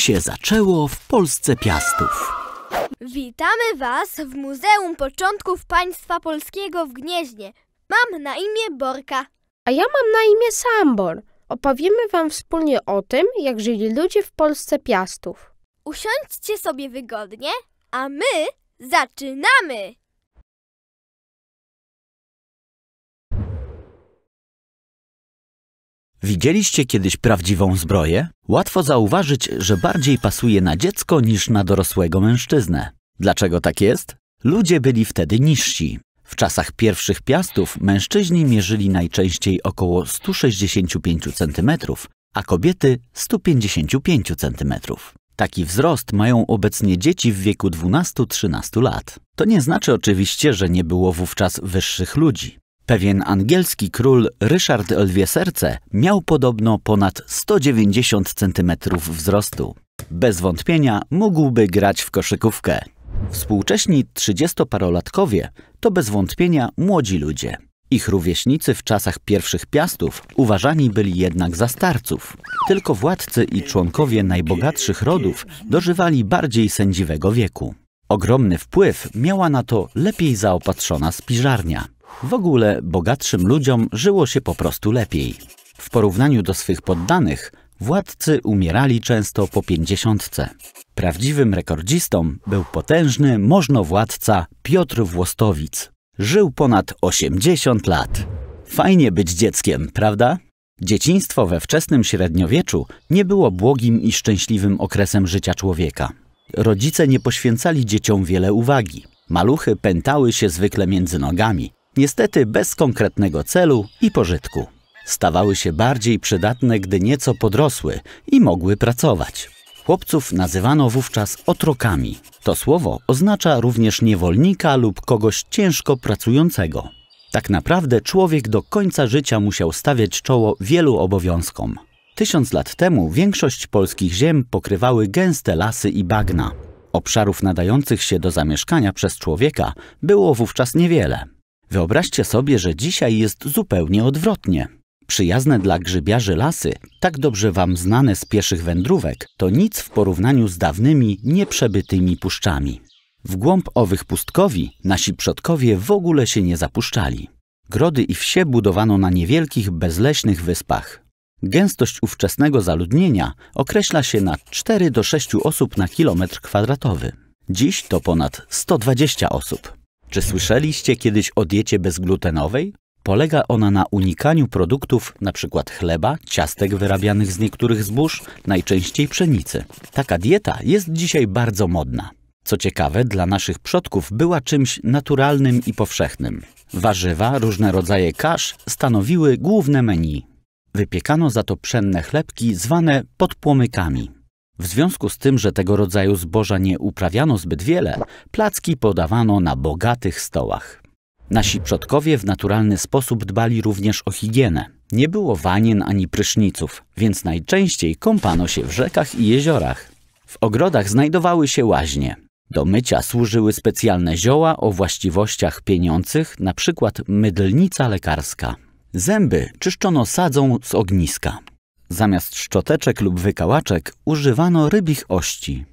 się zaczęło w Polsce Piastów. Witamy Was w Muzeum Początków Państwa Polskiego w Gnieźnie. Mam na imię Borka. A ja mam na imię Sambor. Opowiemy Wam wspólnie o tym, jak żyli ludzie w Polsce Piastów. Usiądźcie sobie wygodnie, a my zaczynamy! Widzieliście kiedyś prawdziwą zbroję? Łatwo zauważyć, że bardziej pasuje na dziecko niż na dorosłego mężczyznę. Dlaczego tak jest? Ludzie byli wtedy niżsi. W czasach pierwszych piastów mężczyźni mierzyli najczęściej około 165 cm, a kobiety 155 cm. Taki wzrost mają obecnie dzieci w wieku 12-13 lat. To nie znaczy oczywiście, że nie było wówczas wyższych ludzi. Pewien angielski król Ryszard Lwie Serce miał podobno ponad 190 cm wzrostu. Bez wątpienia mógłby grać w koszykówkę. Współcześni 30-parolatkowie to bez wątpienia młodzi ludzie. Ich rówieśnicy w czasach pierwszych piastów uważani byli jednak za starców. Tylko władcy i członkowie najbogatszych rodów dożywali bardziej sędziwego wieku. Ogromny wpływ miała na to lepiej zaopatrzona spiżarnia. W ogóle bogatszym ludziom żyło się po prostu lepiej. W porównaniu do swych poddanych, władcy umierali często po pięćdziesiątce. Prawdziwym rekordzistą był potężny możnowładca Piotr Włostowic. Żył ponad 80 lat. Fajnie być dzieckiem, prawda? Dzieciństwo we wczesnym średniowieczu nie było błogim i szczęśliwym okresem życia człowieka. Rodzice nie poświęcali dzieciom wiele uwagi. Maluchy pętały się zwykle między nogami, Niestety bez konkretnego celu i pożytku. Stawały się bardziej przydatne, gdy nieco podrosły i mogły pracować. Chłopców nazywano wówczas otrokami. To słowo oznacza również niewolnika lub kogoś ciężko pracującego. Tak naprawdę człowiek do końca życia musiał stawiać czoło wielu obowiązkom. Tysiąc lat temu większość polskich ziem pokrywały gęste lasy i bagna. Obszarów nadających się do zamieszkania przez człowieka było wówczas niewiele. Wyobraźcie sobie, że dzisiaj jest zupełnie odwrotnie. Przyjazne dla grzybiarzy lasy, tak dobrze wam znane z pieszych wędrówek, to nic w porównaniu z dawnymi, nieprzebytymi puszczami. W głąb owych pustkowi nasi przodkowie w ogóle się nie zapuszczali. Grody i wsie budowano na niewielkich, bezleśnych wyspach. Gęstość ówczesnego zaludnienia określa się na 4 do 6 osób na kilometr kwadratowy. Dziś to ponad 120 osób. Czy słyszeliście kiedyś o diecie bezglutenowej? Polega ona na unikaniu produktów np. chleba, ciastek wyrabianych z niektórych zbóż, najczęściej pszenicy. Taka dieta jest dzisiaj bardzo modna. Co ciekawe, dla naszych przodków była czymś naturalnym i powszechnym. Warzywa, różne rodzaje kasz stanowiły główne menu. Wypiekano za to pszenne chlebki zwane podpłomykami. W związku z tym, że tego rodzaju zboża nie uprawiano zbyt wiele, placki podawano na bogatych stołach. Nasi przodkowie w naturalny sposób dbali również o higienę. Nie było wanien ani pryszniców, więc najczęściej kąpano się w rzekach i jeziorach. W ogrodach znajdowały się łaźnie. Do mycia służyły specjalne zioła o właściwościach pieniących, np. mydlnica lekarska. Zęby czyszczono sadzą z ogniska. Zamiast szczoteczek lub wykałaczek używano rybich ości.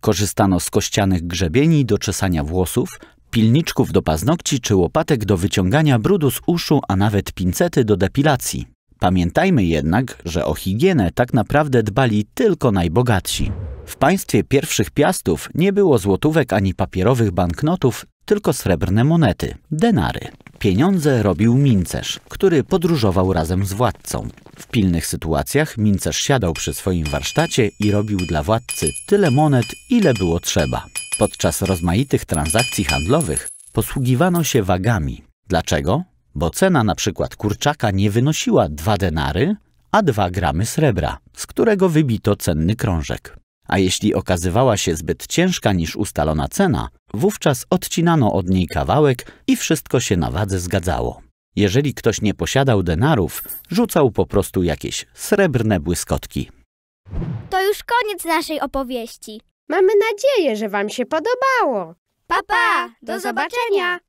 Korzystano z kościanych grzebieni do czesania włosów, pilniczków do paznokci czy łopatek do wyciągania brudu z uszu, a nawet pincety do depilacji. Pamiętajmy jednak, że o higienę tak naprawdę dbali tylko najbogatsi. W państwie pierwszych piastów nie było złotówek ani papierowych banknotów, tylko srebrne monety, denary. Pieniądze robił mincerz, który podróżował razem z władcą. W pilnych sytuacjach mincerz siadał przy swoim warsztacie i robił dla władcy tyle monet, ile było trzeba. Podczas rozmaitych transakcji handlowych posługiwano się wagami. Dlaczego? Bo cena na przykład kurczaka nie wynosiła 2 denary, a 2 gramy srebra, z którego wybito cenny krążek. A jeśli okazywała się zbyt ciężka niż ustalona cena, wówczas odcinano od niej kawałek i wszystko się na wadze zgadzało. Jeżeli ktoś nie posiadał denarów, rzucał po prostu jakieś srebrne błyskotki. To już koniec naszej opowieści. Mamy nadzieję, że Wam się podobało. Papa, pa, do zobaczenia!